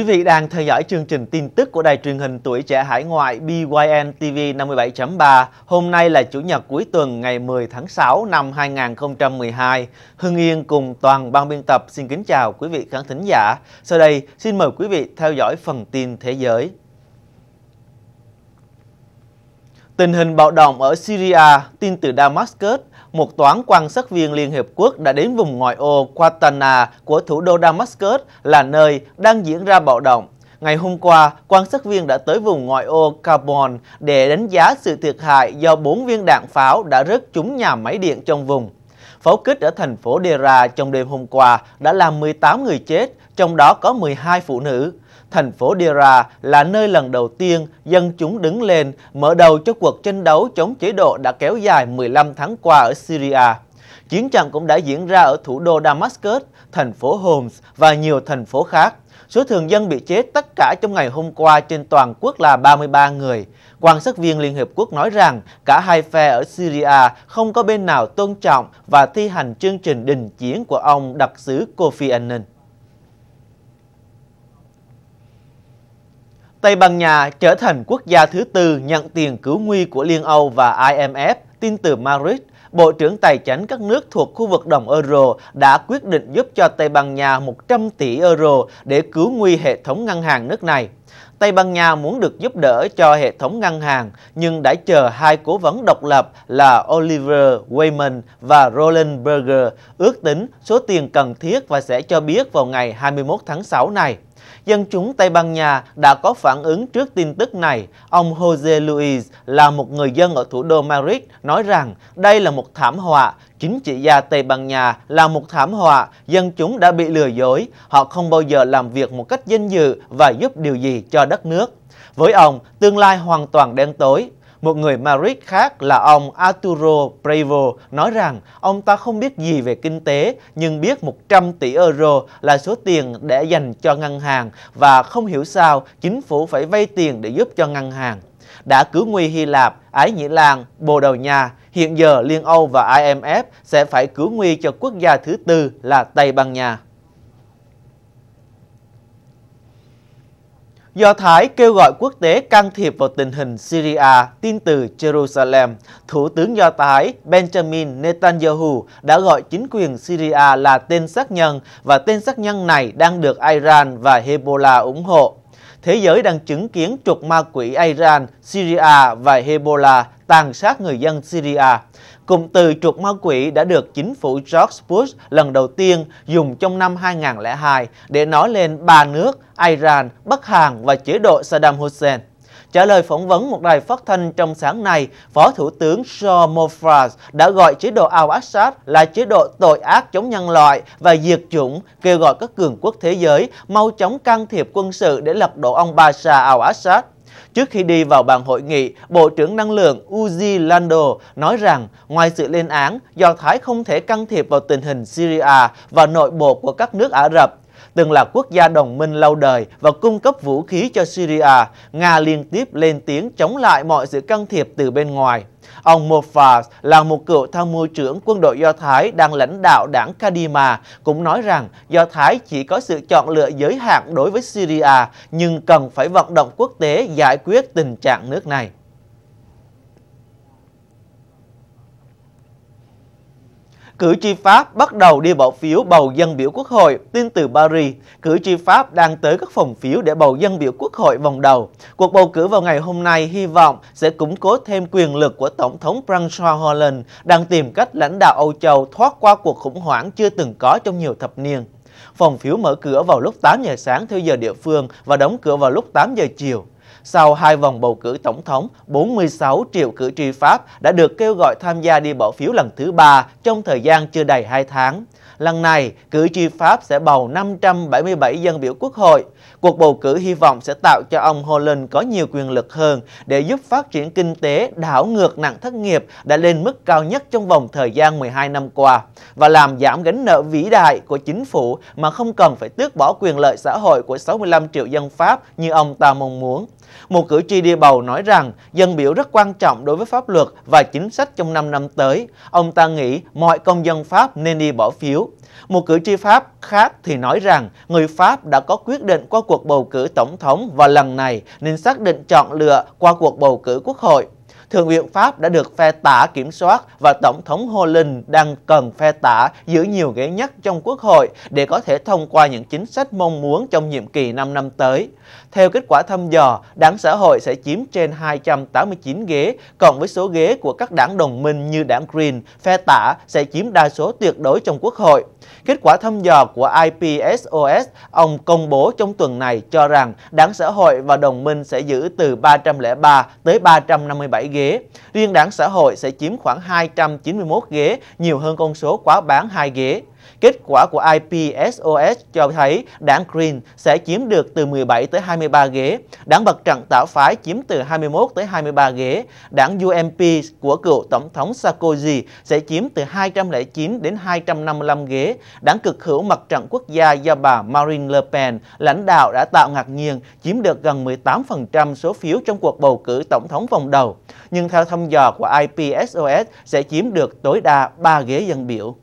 Quý vị đang theo dõi chương trình tin tức của đài truyền hình tuổi trẻ hải ngoại BYN TV 57.3. Hôm nay là Chủ nhật cuối tuần ngày 10 tháng 6 năm 2012. Hưng Yên cùng toàn ban biên tập xin kính chào quý vị khán thính giả. Sau đây xin mời quý vị theo dõi phần tin thế giới. Tình hình bạo động ở Syria, tin từ Damascus, một toán quan sát viên Liên Hiệp Quốc đã đến vùng ngoại ô Qatana của thủ đô Damascus là nơi đang diễn ra bạo động. Ngày hôm qua, quan sát viên đã tới vùng ngoại ô Carbon để đánh giá sự thiệt hại do bốn viên đạn pháo đã rớt trúng nhà máy điện trong vùng. Pháo kích ở thành phố Dera trong đêm hôm qua đã làm 18 người chết, trong đó có 12 phụ nữ thành phố Dera là nơi lần đầu tiên dân chúng đứng lên mở đầu cho cuộc tranh đấu chống chế độ đã kéo dài 15 tháng qua ở Syria. Chiến trận cũng đã diễn ra ở thủ đô Damascus, thành phố Homs và nhiều thành phố khác. Số thường dân bị chết tất cả trong ngày hôm qua trên toàn quốc là 33 người. Quan sát viên Liên Hiệp Quốc nói rằng cả hai phe ở Syria không có bên nào tôn trọng và thi hành chương trình đình chiến của ông đặc sứ Kofi Annan. Tây Ban Nha trở thành quốc gia thứ tư nhận tiền cứu nguy của Liên Âu và IMF, tin từ Madrid. Bộ trưởng Tài chính các nước thuộc khu vực đồng euro đã quyết định giúp cho Tây Ban Nha 100 tỷ euro để cứu nguy hệ thống ngân hàng nước này. Tây Ban Nha muốn được giúp đỡ cho hệ thống ngân hàng nhưng đã chờ hai cố vấn độc lập là Oliver Wayman và Roland Berger ước tính số tiền cần thiết và sẽ cho biết vào ngày 21 tháng 6 này. Dân chúng Tây Ban Nha đã có phản ứng trước tin tức này. Ông Jose Luis là một người dân ở thủ đô Madrid nói rằng đây là một thảm họa. Chính trị gia Tây Ban Nha là một thảm họa, dân chúng đã bị lừa dối, họ không bao giờ làm việc một cách danh dự và giúp điều gì cho đất nước. Với ông, tương lai hoàn toàn đen tối, một người Madrid khác là ông Arturo Bravo nói rằng ông ta không biết gì về kinh tế nhưng biết 100 tỷ euro là số tiền để dành cho ngân hàng và không hiểu sao chính phủ phải vay tiền để giúp cho ngân hàng. Đã cứu nguy Hy Lạp, Ái Nhĩ Lan, Bồ Đào Nha, hiện giờ Liên Âu và IMF sẽ phải cứu nguy cho quốc gia thứ tư là Tây Ban Nha. Do Thái kêu gọi quốc tế can thiệp vào tình hình Syria, tin từ Jerusalem, Thủ tướng Do Thái Benjamin Netanyahu đã gọi chính quyền Syria là tên sát nhân và tên sát nhân này đang được Iran và Hezbollah ủng hộ thế giới đang chứng kiến trục ma quỷ Iran, Syria và Hezbollah tàn sát người dân Syria. Cụm từ trục ma quỷ đã được chính phủ George Bush lần đầu tiên dùng trong năm 2002 để nói lên ba nước Iran, Bắc Hàn và chế độ Saddam Hussein. Trả lời phỏng vấn một đài phát thanh trong sáng nay, Phó Thủ tướng Sean Mofras đã gọi chế độ al Assad là chế độ tội ác chống nhân loại và diệt chủng, kêu gọi các cường quốc thế giới mau chóng can thiệp quân sự để lật đổ ông Bashar al-Assad. Trước khi đi vào bàn hội nghị, Bộ trưởng Năng lượng Uzi Lando nói rằng ngoài sự lên án, Do Thái không thể can thiệp vào tình hình Syria và nội bộ của các nước Ả Rập, từng là quốc gia đồng minh lâu đời và cung cấp vũ khí cho Syria, Nga liên tiếp lên tiếng chống lại mọi sự can thiệp từ bên ngoài. Ông Mofaz là một cựu tham mưu trưởng quân đội Do Thái đang lãnh đạo đảng Kadima, cũng nói rằng Do Thái chỉ có sự chọn lựa giới hạn đối với Syria, nhưng cần phải vận động quốc tế giải quyết tình trạng nước này. Cử tri Pháp bắt đầu đi bỏ phiếu bầu dân biểu quốc hội, tin từ Paris. Cử tri Pháp đang tới các phòng phiếu để bầu dân biểu quốc hội vòng đầu. Cuộc bầu cử vào ngày hôm nay hy vọng sẽ củng cố thêm quyền lực của Tổng thống François Hollande đang tìm cách lãnh đạo Âu Châu thoát qua cuộc khủng hoảng chưa từng có trong nhiều thập niên. Phòng phiếu mở cửa vào lúc 8 giờ sáng theo giờ địa phương và đóng cửa vào lúc 8 giờ chiều. Sau hai vòng bầu cử tổng thống, 46 triệu cử tri Pháp đã được kêu gọi tham gia đi bỏ phiếu lần thứ ba trong thời gian chưa đầy 2 tháng. Lần này, cử tri Pháp sẽ bầu 577 dân biểu quốc hội. Cuộc bầu cử hy vọng sẽ tạo cho ông Hollande có nhiều quyền lực hơn để giúp phát triển kinh tế đảo ngược nặng thất nghiệp đã lên mức cao nhất trong vòng thời gian 12 năm qua và làm giảm gánh nợ vĩ đại của chính phủ mà không cần phải tước bỏ quyền lợi xã hội của 65 triệu dân Pháp như ông ta mong muốn. Một cử tri đi bầu nói rằng dân biểu rất quan trọng đối với pháp luật và chính sách trong 5 năm tới. Ông ta nghĩ mọi công dân Pháp nên đi bỏ phiếu. Một cử tri Pháp khác thì nói rằng người Pháp đã có quyết định qua cuộc bầu cử tổng thống và lần này nên xác định chọn lựa qua cuộc bầu cử quốc hội. Thượng viện Pháp đã được phe tả kiểm soát và Tổng thống Holland đang cần phe tả giữ nhiều ghế nhất trong Quốc hội để có thể thông qua những chính sách mong muốn trong nhiệm kỳ 5 năm tới. Theo kết quả thăm dò, đảng xã hội sẽ chiếm trên 289 ghế, còn với số ghế của các đảng đồng minh như đảng Green, phe tả sẽ chiếm đa số tuyệt đối trong Quốc hội. Kết quả thăm dò của IPSOS, ông công bố trong tuần này cho rằng đảng xã hội và đồng minh sẽ giữ từ 303 tới 357 ghế. Riêng đảng xã hội sẽ chiếm khoảng 291 ghế, nhiều hơn con số quá bán 2 ghế. Kết quả của IPSOS cho thấy đảng Green sẽ chiếm được từ 17 tới 23 ghế, đảng Bật trận Tạo phái chiếm từ 21 tới 23 ghế, đảng UMP của cựu Tổng thống Sarkozy sẽ chiếm từ 209 đến 255 ghế, đảng cực hữu Mặt trận Quốc gia do bà Marine Le Pen lãnh đạo đã tạo ngạc nhiên chiếm được gần 18% số phiếu trong cuộc bầu cử Tổng thống vòng đầu, nhưng theo thăm dò của IPSOS sẽ chiếm được tối đa 3 ghế dân biểu.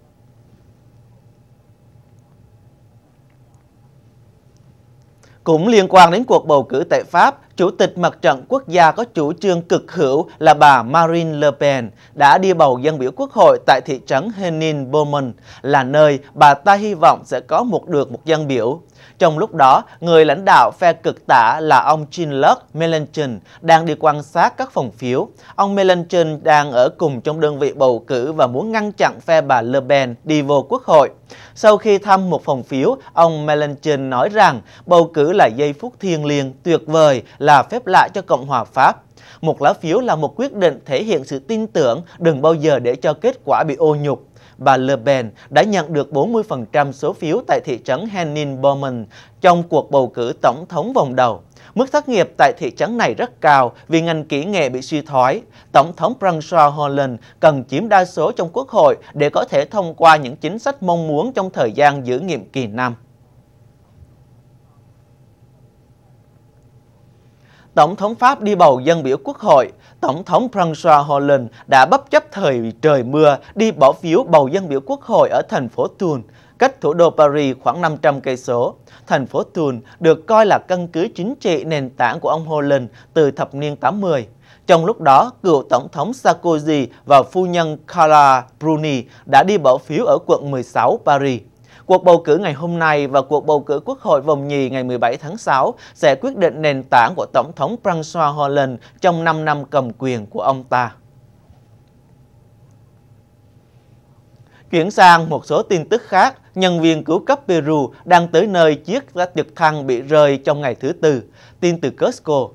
cũng liên quan đến cuộc bầu cử tại Pháp Chủ tịch Mặt trận Quốc gia có chủ trương cực hữu là bà Marine Le Pen đã đi bầu dân biểu quốc hội tại thị trấn Henin Beaumont là nơi bà ta hy vọng sẽ có một được một dân biểu. Trong lúc đó, người lãnh đạo phe cực tả là ông Jean-Luc Mélenchon đang đi quan sát các phòng phiếu. Ông Mélenchon đang ở cùng trong đơn vị bầu cử và muốn ngăn chặn phe bà Le Pen đi vô quốc hội. Sau khi thăm một phòng phiếu, ông Mélenchon nói rằng bầu cử là giây phút thiêng liêng tuyệt vời, là phép lạ cho Cộng hòa Pháp. Một lá phiếu là một quyết định thể hiện sự tin tưởng, đừng bao giờ để cho kết quả bị ô nhục. Bà Le Pen đã nhận được 40% số phiếu tại thị trấn Henning Bowman trong cuộc bầu cử tổng thống vòng đầu. Mức thất nghiệp tại thị trấn này rất cao vì ngành kỹ nghệ bị suy thoái. Tổng thống François Hollande cần chiếm đa số trong quốc hội để có thể thông qua những chính sách mong muốn trong thời gian giữ nhiệm kỳ năm. Tổng thống Pháp đi bầu dân biểu quốc hội, Tổng thống François Hollande đã bất chấp thời trời mưa đi bỏ phiếu bầu dân biểu quốc hội ở thành phố Toul, cách thủ đô Paris khoảng 500 cây số. Thành phố Toul được coi là căn cứ chính trị nền tảng của ông Hollande từ thập niên 80. Trong lúc đó, cựu Tổng thống Sarkozy và phu nhân Carla Bruni đã đi bỏ phiếu ở quận 16 Paris. Cuộc bầu cử ngày hôm nay và cuộc bầu cử quốc hội vòng nhì ngày 17 tháng 6 sẽ quyết định nền tảng của Tổng thống François Hollande trong 5 năm cầm quyền của ông ta. Chuyển sang một số tin tức khác, nhân viên cứu cấp Peru đang tới nơi chiếc trực thăng bị rơi trong ngày thứ Tư. Tin từ Costco.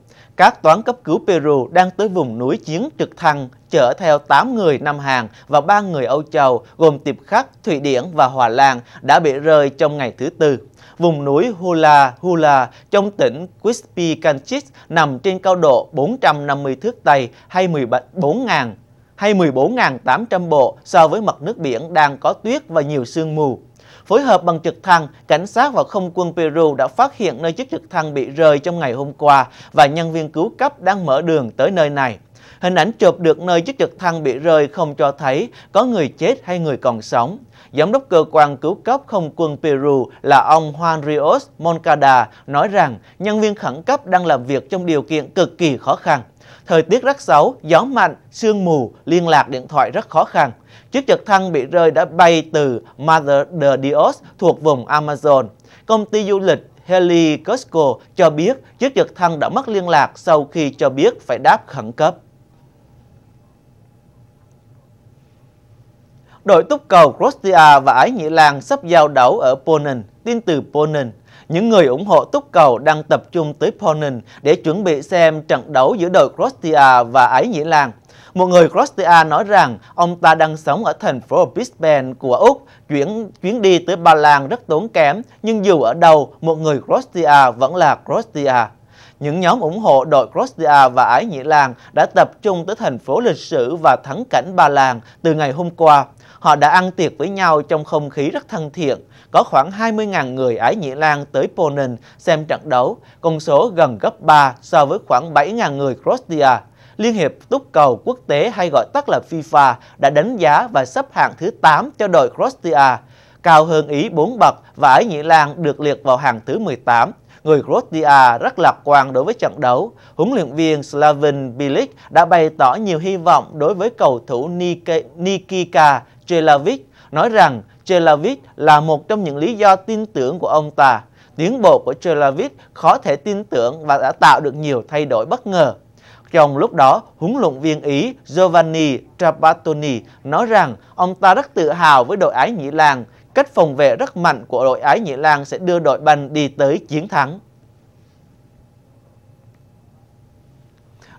Các toán cấp cứu Peru đang tới vùng núi Chiến Trực Thăng chở theo 8 người Nam Hàn và 3 người Âu Châu gồm Tiệp Khắc, Thụy Điển và Hòa Lan đã bị rơi trong ngày thứ Tư. Vùng núi Hula Hula trong tỉnh Quispi Canchis nằm trên cao độ 450 thước Tây hay 14.000 hay 14.800 bộ so với mặt nước biển đang có tuyết và nhiều sương mù. Phối hợp bằng trực thăng, cảnh sát và không quân Peru đã phát hiện nơi chiếc trực thăng bị rơi trong ngày hôm qua và nhân viên cứu cấp đang mở đường tới nơi này. Hình ảnh chụp được nơi chiếc trực thăng bị rơi không cho thấy có người chết hay người còn sống. Giám đốc cơ quan cứu cấp không quân Peru là ông Juan Rios Moncada nói rằng nhân viên khẩn cấp đang làm việc trong điều kiện cực kỳ khó khăn. Thời tiết rất xấu, gió mạnh, sương mù, liên lạc điện thoại rất khó khăn. Chiếc trực thăng bị rơi đã bay từ Mother de Dios thuộc vùng Amazon. Công ty du lịch Heli Costco cho biết chiếc trực thăng đã mất liên lạc sau khi cho biết phải đáp khẩn cấp. Đội túc cầu Croatia và Ái Nhĩ Lan sắp giao đấu ở Poland, tin từ Poland. Những người ủng hộ túc cầu đang tập trung tới Poland để chuẩn bị xem trận đấu giữa đội Croatia và Ái Nhĩ Lan. Một người Croatia nói rằng ông ta đang sống ở thành phố Brisbane của Úc, chuyển chuyến đi tới Ba Lan rất tốn kém, nhưng dù ở đâu, một người Croatia vẫn là Croatia. Những nhóm ủng hộ đội Croatia và Ái Nhĩ Lan đã tập trung tới thành phố lịch sử và thắng cảnh Ba Lan từ ngày hôm qua. Họ đã ăn tiệc với nhau trong không khí rất thân thiện. Có khoảng 20.000 người Ái Nhĩ Lan tới Poland xem trận đấu, con số gần gấp 3 so với khoảng 7.000 người Croatia. Liên hiệp túc cầu quốc tế hay gọi tắt là FIFA đã đánh giá và xếp hạng thứ 8 cho đội Croatia, cao hơn Ý 4 bậc và Ái Nhĩ Lan được liệt vào hàng thứ 18 người Croatia rất lạc quan đối với trận đấu. Huấn luyện viên Slaven Bilic đã bày tỏ nhiều hy vọng đối với cầu thủ Nikika Jelavic nói rằng Jelavic là một trong những lý do tin tưởng của ông ta. Tiến bộ của Jelavic khó thể tin tưởng và đã tạo được nhiều thay đổi bất ngờ. Trong lúc đó, huấn luyện viên Ý Giovanni Trapattoni nói rằng ông ta rất tự hào với đội Ái Nhĩ Lan. Cách phòng vệ rất mạnh của đội Ái Nhĩ Lan sẽ đưa đội banh đi tới chiến thắng.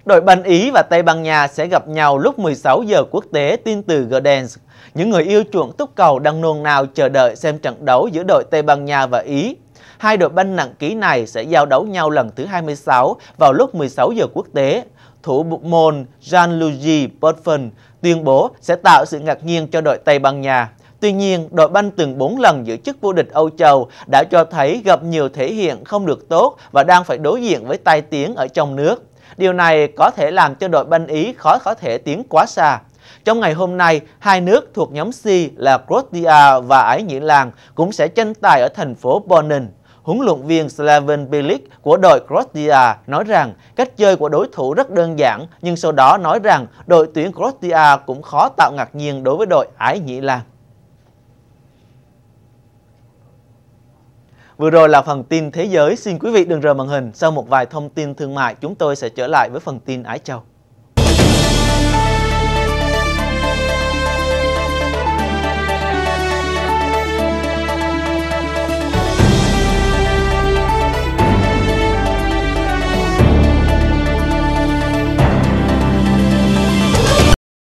Đội banh Ý và Tây Ban Nha sẽ gặp nhau lúc 16 giờ quốc tế tin từ Gdansk. Những người yêu chuộng túc cầu đang nôn nao chờ đợi xem trận đấu giữa đội Tây Ban Nha và Ý. Hai đội banh nặng ký này sẽ giao đấu nhau lần thứ 26 vào lúc 16 giờ quốc tế. Thủ môn Gianluigi Buffon tuyên bố sẽ tạo sự ngạc nhiên cho đội Tây Ban Nha. Tuy nhiên, đội banh từng 4 lần giữ chức vô địch Âu Châu đã cho thấy gặp nhiều thể hiện không được tốt và đang phải đối diện với tai tiếng ở trong nước. Điều này có thể làm cho đội banh Ý khó có thể tiến quá xa. Trong ngày hôm nay, hai nước thuộc nhóm C là Croatia và Ái Nhĩ Lan cũng sẽ tranh tài ở thành phố Bonin. Huấn luyện viên Slaven Bilic của đội Croatia nói rằng cách chơi của đối thủ rất đơn giản, nhưng sau đó nói rằng đội tuyển Croatia cũng khó tạo ngạc nhiên đối với đội Ái Nhĩ Lan. Vừa rồi là phần tin thế giới. Xin quý vị đừng rời màn hình. Sau một vài thông tin thương mại, chúng tôi sẽ trở lại với phần tin Ái Châu.